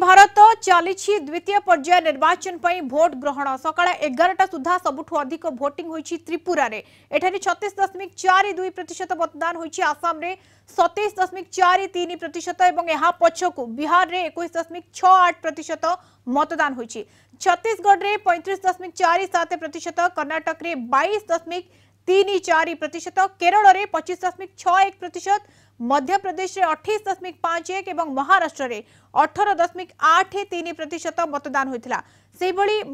भारत चली द्वितीय पर्याय निर्वाचन भोट ग्रहण सका एगारटा सुधा सबुठ अधिक भोटिंग त्रिपुर में एटार छतीश दशमिक चार दुई प्रतिशत मतदान होसाम सतैश दशमिक चार तीन प्रतिशत और यह पक्षक बिहार में एक दशमिक छ आठ प्रतिशत मतदान होतीशगढ़ में पैंतीस दशमिक चार सात प्रतिशत कर्णाटक बैश दशमिक तीन चार प्रतिशत केरल पचिश दशमिक छ एक प्रतिशत मध्यप्रदेश में अठाई दशमिक पांच एक महाराष्ट्र में अठर दशमिक आठ तीन प्रतिशत मतदान होता से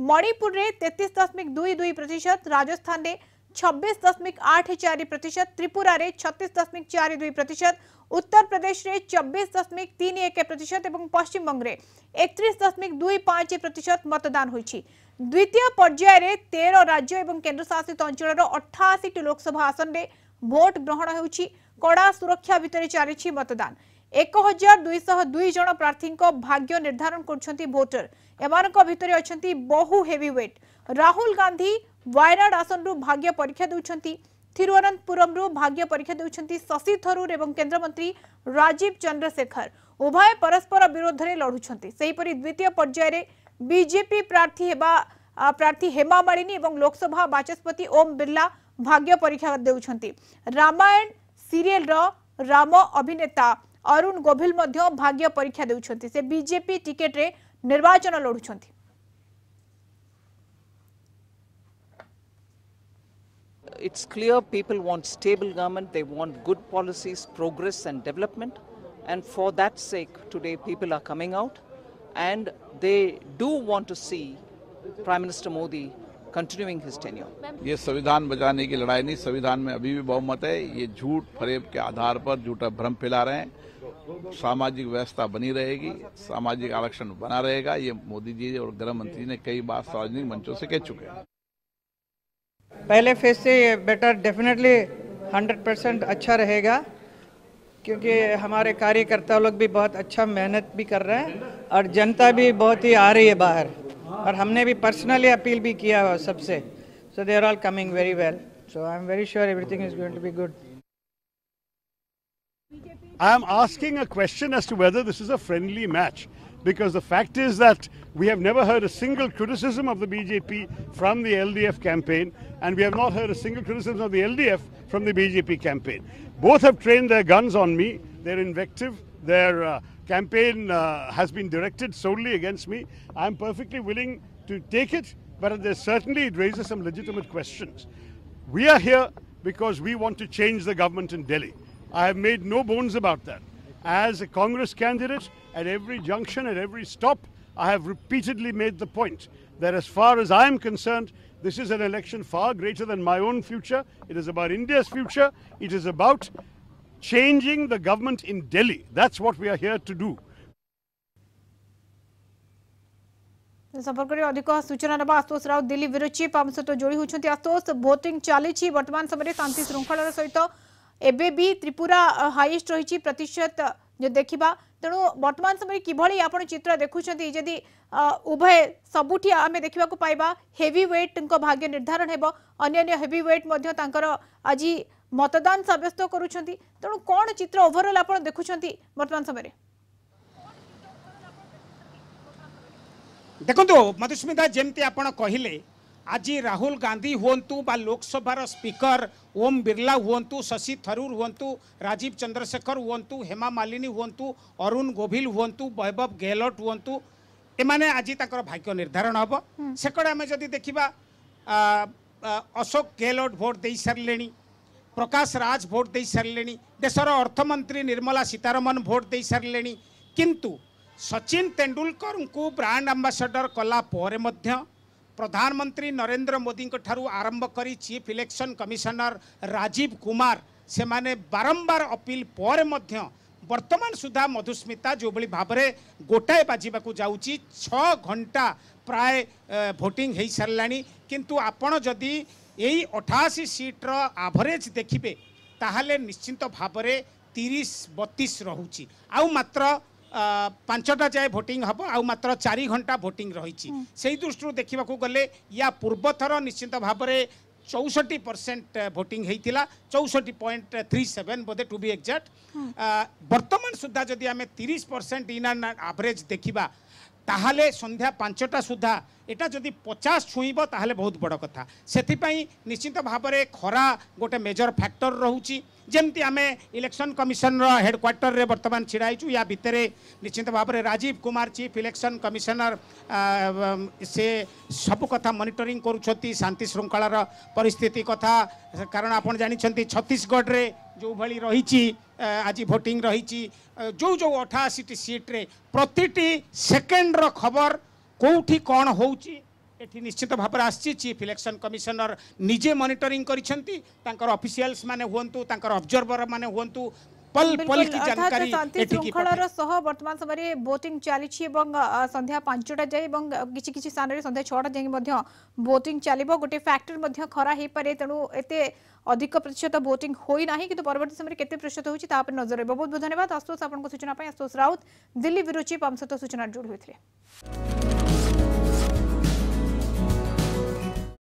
मणिपुर में तेतीस दशमिक दुई दुई प्रतिशत राजस्थान में छब्बीस दशमिक आठ चार प्रतिशत त्रिपुरा में छत्तीस दशमिक चार दुई प्रतिशत उत्तर प्रदेश में चबीस दशमिक तीन एक प्रतिशत और बंगे एक दशमिक दुई पांच प्रतिशत मतदान हो द्वितीय पर्याय तेरह राज्य और केन्द्रशासित अंचल अठाशी लोकसभा आसन में भोट ग्रहण होड़ा सुरक्षा भितर चली मतदान एक हजार दुईश दुई जन प्रार्थी भाग्य निर्धारण करोटर भोटर एम भितर अच्छा बहु हेवीवेट राहुल गांधी वायनाड आसनरू भाग्य परीक्षा देउछंती थिरुवनंतपुरमरू भाग्य परीक्षा देउछंती शशि थरूर एवं केंद्रमंत्री राजीव चंद्रशेखर उभय परस्पर विरोधरे लढुछंती सेहीपरि द्वितीय पर्यायर बीजेपी प्रार्थी प्रार्थी हेमा मालिनी लोकसभा बाचस्पति ओम बिर्ला भाग्य परीक्षा देउछंती रामायण सीरियल राम अभिनेता अरुण गोभिल भाग्य परीक्षा देउछंती से बीजेपी टिकेट रे निर्वाचन लढुछंती it's clear people want stable government, they want good policies, progress and development. And for that sake, today people are coming out and they do want to see Prime Minister Modi continuing his tenure. ये संविधान बचाने की लड़ाई नहीं संविधान में अभी भी बहुमत है ये झूठ फरेब के आधार पर झूठा भ्रम फैला रहे हैं सामाजिक व्यवस्था बनी रहेगी सामाजिक आरक्षण बना रहेगा ये मोदी जी और गृह मंत्री ने कई बार सार्वजनिक मंचों से कह चुके हैं पहले फेज से ये बेटर डेफिनेटली 100 परसेंट अच्छा रहेगा क्योंकि हमारे कार्यकर्ता लोग भी बहुत अच्छा मेहनत भी कर रहे हैं और जनता भी बहुत ही आ रही है बाहर और हमने भी पर्सनली अपील भी किया है सबसे so they are all coming very well so I am very sure everything is going to be good I am asking a question as to whether this is a friendly match because the fact is that we have never heard a single criticism of the BJP from the LDF campaign, and we have not heard a single criticism of the LDF from the BJP campaign. Both have trained their guns on me, their invective, their uh, campaign uh, has been directed solely against me. I'm perfectly willing to take it, but there certainly it raises some legitimate questions. We are here because we want to change the government in Delhi. I have made no bones about that. As a Congress candidate, at every junction, at every stop, I have repeatedly made the point that as far as I am concerned, this is an election far greater than my own future. It is about India's future. It is about changing the government in Delhi. That's what we are here to do. সম্পর্কে অধিক সূচনা নেওয়া আতোষ রাউত দিল্লী বিরোচি আম সহ যোড়ি হচ্ছেন আতোষ voting চালিছি বর্তমান সময় শান্তি শৃঙ্খলার সহ ଏବେ ବି ତ୍ରିପୁରା ହାଇଏଷ୍ଟ ରହିଛି ପ୍ରତିଶତ ଯଦି ଦେଖିବା ତେଣୁ ବର୍ତ୍ତମାନ ସମୟରେ କିଭଳି ଆପଣ ଚିତ୍ର ଦେଖୁଛନ୍ତି ଯଦି ଉଭୟ ସବୁଠି ଆମେ ଦେଖିବାକୁ ପାଇବା ହେଭି ୱେଟ୍ଙ୍କ ଭାଗ୍ୟ ନିର୍ଦ୍ଧାରଣ ହେବ ଅନ୍ୟାନ୍ୟ ହେଭି ୱେଟ୍ ମଧ୍ୟ ତାଙ୍କର ଆଜି ମତଦାନ ସାବ୍ୟସ୍ତ କରୁଛନ୍ତି ତେଣୁ କ'ଣ ଚିତ୍ର ଓଭରଅଲ୍ ଆପଣ ଦେଖୁଛନ୍ତି ବର୍ତ୍ତମାନ ସମୟରେ ଦେଖନ୍ତୁ ମଧୁସ୍ମିତା ଯେମିତି ଆପଣ କହିଲେ আজি ରାହୁଲ ଗାନ୍ଧୀ ହୁଅନ୍ତୁ ବା ଲୋକସଭାର ସ୍ପିକର ଓମ୍ ବିର୍ଲା ହୁଅନ୍ତୁ ଶଶି ଥରୁର ହୁଅନ୍ତୁ ରାଜୀବ ଚନ୍ଦ୍ରଶେଖର ହୁଅନ୍ତୁ ହେମା ମାଲିନୀ ହୁଅନ୍ତୁ ଅରୁଣ ଗୋଭିଲ ହୁଅନ୍ତୁ ବୈଭବ ଗେହଲଟ ହୁଅନ୍ତୁ ଏମାନେ ଆଜି ତାଙ୍କର ଭାଗ୍ୟ ନିର୍ଦ୍ଧାରଣ ହେବ ସେକଡ଼େ ଆମେ ଯଦି ଦେଖିବା ଅଶୋକ ଗେହଲଟ ଭୋଟ ଦେଇସାରିଲେଣି ପ୍ରକାଶ ରାଜ ଭୋଟ ଦେଇସାରିଲେଣି ଦେଶର ଅର୍ଥମନ୍ତ୍ରୀ ନିର୍ମଳା ସୀତାରମଣ ଭୋଟ ଦେଇସାରିଲେଣି କିନ୍ତୁ ସଚିନ ତେଣ୍ଡୁଲକରଙ୍କୁ ବ୍ରାଣ୍ଡ ଆମ୍ବାସଡ଼ର କଲା ପରେ ମଧ୍ୟ ପ୍ରଧାନମନ୍ତ୍ରୀ ନରେନ୍ଦ୍ର ମୋଦିଙ୍କଠାରୁ ଆରମ୍ଭ କରି chief election commissioner Rajiv Kumar ସେମାନେ ବାରମ୍ବାର ଅପିଲ୍ ପରେ ମଧ୍ୟ ବର୍ତ୍ତମାନ ସୁଦ୍ଧା ମଧୁସ୍ମିତା ଯେଉଁଭଳି ଭାବରେ ଗୋଟାଏ ବାଜିବାକୁ ଯାଉଛି ଛଅ ଘଣ୍ଟା ପ୍ରାୟ ଭୋଟିଂ ହୋଇସାରିଲାଣି କିନ୍ତୁ ଆପଣ ଯଦି ଏଇ ଅଠାଅଶୀ ସିଟ୍ର ଆଭରେଜ୍ ଦେଖିବେ ତାହେଲେ ନିଶ୍ଚିନ୍ତ ଭାବରେ ତିରିଶ ବତିଶ ରହୁଛି ଆଉ ମାତ୍ର ପାଞ୍ଚଟା ଯାଏ ଭୋଟିଂ ହେବ ଆଉ ମାତ୍ର ଚାରି ଘଣ୍ଟା ଭୋଟିଂ ରହିଛି ସେଇ ଦୃଷ୍ଟିରୁ ଦେଖିବାକୁ ଗଲେ ୟା ପୂର୍ବଥର ନିଶ୍ଚିତ ଭାବରେ ଚଉଷଠି ପରସେଣ୍ଟ ଭୋଟିଂ ହେଇଥିଲା ଚଉଷଠି ପଏଣ୍ଟ ଥ୍ରୀ ସେଭେନ୍ ବୋଧେ ଟୁ ବି ଏକ୍ଜାକ୍ଟ ବର୍ତ୍ତମାନ ସୁଦ୍ଧା ଯଦି ଆମେ ତିରିଶ ପରସେଣ୍ଟ ଇନ୍ ଆନ୍ ଆଭରେଜ୍ ଦେଖିବା ତାହେଲେ ସନ୍ଧ୍ୟା ପାଞ୍ଚଟା ସୁଦ୍ଧା ଏଇଟା ଯଦି ପଚାଶ ଛୁଇଁବ ତାହେଲେ ବହୁତ ବଡ଼ କଥା ସେଥିପାଇଁ ନିଶ୍ଚିତ ଭାବରେ ଖରା ଗୋଟେ ମେଜର ଫ୍ୟାକ୍ଟର ରହୁଛି ଯେମିତି ଆମେ ଇଲେକ୍ସନ କମିଶନର ହେଡ଼କ୍ୱାର୍ଟରରେ ବର୍ତ୍ତମାନ ଛିଡ଼ା ହେଇଛୁ ୟା ଭିତରେ ନିଶ୍ଚିତ ଭାବରେ Rajiv Kumar chief election commissioner ସେ ସବୁ କଥା ମନିଟରିଂ କରୁଛନ୍ତି ଶାନ୍ତି ଶୃଙ୍ଖଳାର ପରିସ୍ଥିତି କଥା କାରଣ ଆପଣ ଜାଣିଛନ୍ତି ଛତିଶଗଡ଼ରେ जो भाई रही आज भोटिंग रही जो जो अठाशी टी सीट्रे प्रति सेकेंडर खबर कौटी कौन हो निश्चित भाव आीफ इलेक्शन कमिशनर निजे मनिटरी करफिसीयल्स मैंने हूँ तरह अब्जरभर मैंने हूँ पल पल की जानकारी एठी की खळर सह वर्तमान समय वोटिंग चली एवं संध्या पांचटा जाय एवं किछि किछि स्थान रे संध्या छटा जाय मध्य वोटिंग चलिबो गोटे फैक्टर मध्य खरा हे पारे तणु एते अधिक प्रतिशत वोटिंग होई नाही किंतु परवर्ती समय केते प्रतिशत होछि ता पर नजर रहबो बहुत बहुत धन्यवाद आशुतोष आपन को सूचना पई आशुतोष राउत दिल्ली विरुचि 500 सूचना जोड़ होइथिले